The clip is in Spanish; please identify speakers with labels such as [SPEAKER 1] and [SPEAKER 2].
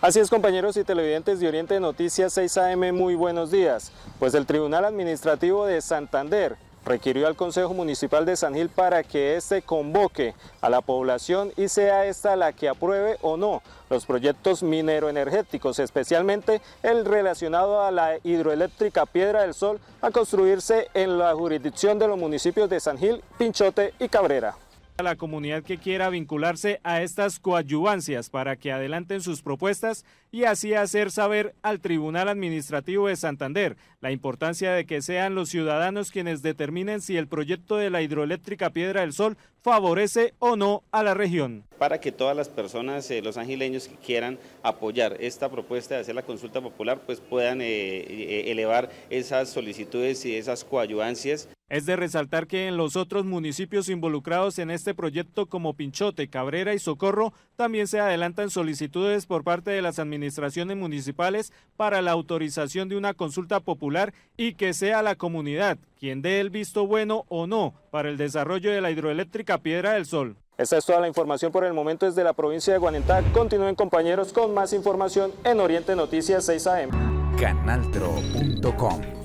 [SPEAKER 1] Así es compañeros y televidentes de Oriente Noticias 6 AM, muy buenos días. Pues el Tribunal Administrativo de Santander requirió al Consejo Municipal de San Gil para que éste convoque a la población y sea esta la que apruebe o no los proyectos mineroenergéticos, especialmente el relacionado a la hidroeléctrica Piedra del Sol a construirse en la jurisdicción de los municipios de San Gil, Pinchote y Cabrera a la comunidad que quiera vincularse a estas coadyuvancias para que adelanten sus propuestas y así hacer saber al Tribunal Administrativo de Santander la importancia de que sean los ciudadanos quienes determinen si el proyecto de la hidroeléctrica Piedra del Sol favorece o no a la región.
[SPEAKER 2] Para que todas las personas, eh, los angileños que quieran apoyar esta propuesta de hacer la consulta popular, pues puedan eh, eh, elevar esas solicitudes y esas coadyuvancias.
[SPEAKER 1] Es de resaltar que en los otros municipios involucrados en este proyecto como Pinchote, Cabrera y Socorro también se adelantan solicitudes por parte de las administraciones municipales para la autorización de una consulta popular y que sea la comunidad quien dé el visto bueno o no para el desarrollo de la hidroeléctrica Piedra del Sol. Esta es toda la información por el momento desde la provincia de Guanentá. Continúen compañeros con más información en Oriente Noticias 6 AM.
[SPEAKER 2] Canaltro.com